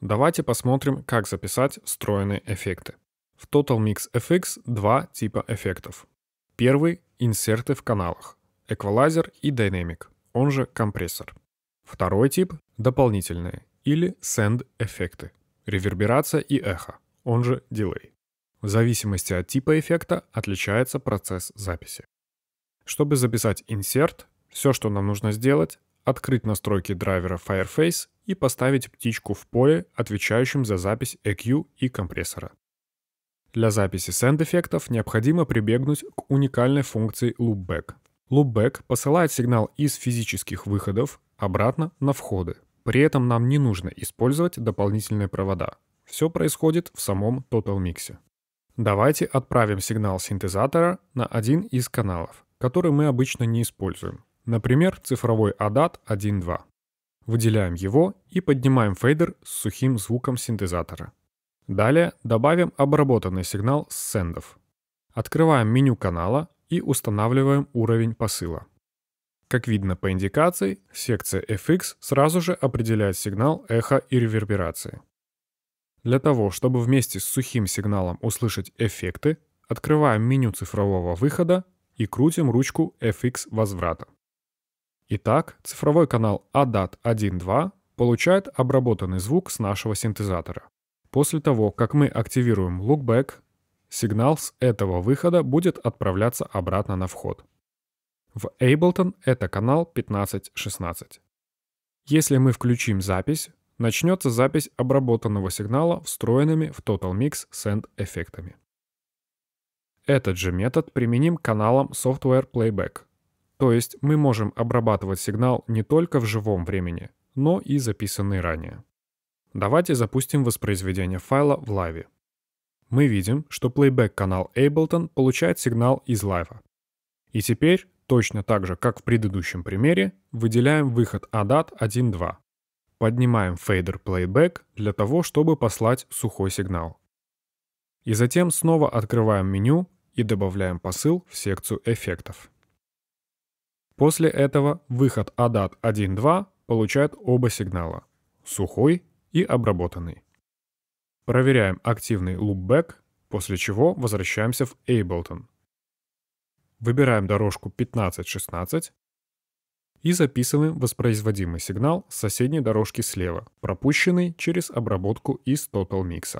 Давайте посмотрим, как записать встроенные эффекты. В Total Mix FX два типа эффектов. Первый — инсерты в каналах, эквалайзер и динамик, он же компрессор. Второй тип — дополнительные или send эффекты, реверберация и эхо, он же дилей. В зависимости от типа эффекта отличается процесс записи. Чтобы записать инсерт, все, что нам нужно сделать, открыть настройки драйвера Fireface и поставить птичку в поле, отвечающем за запись EQ и компрессора. Для записи сэнд эффектов необходимо прибегнуть к уникальной функции loopback. Loopback посылает сигнал из физических выходов обратно на входы. При этом нам не нужно использовать дополнительные провода. Все происходит в самом Total Mix. Давайте отправим сигнал синтезатора на один из каналов, который мы обычно не используем. Например, цифровой ADAT 1.2. Выделяем его и поднимаем фейдер с сухим звуком синтезатора. Далее добавим обработанный сигнал с сендов. Открываем меню канала и устанавливаем уровень посыла. Как видно по индикации, секция FX сразу же определяет сигнал эхо и реверберации. Для того, чтобы вместе с сухим сигналом услышать эффекты, открываем меню цифрового выхода и крутим ручку FX возврата. Итак, цифровой канал ADAT1.2 получает обработанный звук с нашего синтезатора. После того, как мы активируем lookback, сигнал с этого выхода будет отправляться обратно на вход. В Ableton это канал 1516. Если мы включим запись, начнется запись обработанного сигнала встроенными в Total Mix Send эффектами. Этот же метод применим к каналам Software Playback. То есть мы можем обрабатывать сигнал не только в живом времени, но и записанный ранее. Давайте запустим воспроизведение файла в лайве. Мы видим, что плейбэк-канал Ableton получает сигнал из лайва. И теперь, точно так же, как в предыдущем примере, выделяем выход ADAT 1.2. Поднимаем фейдер плейбэк для того, чтобы послать сухой сигнал. И затем снова открываем меню и добавляем посыл в секцию эффектов. После этого выход ADAT-1.2 получает оба сигнала — сухой и обработанный. Проверяем активный loopback, после чего возвращаемся в Ableton. Выбираем дорожку 15-16 и записываем воспроизводимый сигнал с соседней дорожки слева, пропущенный через обработку из Total Mix.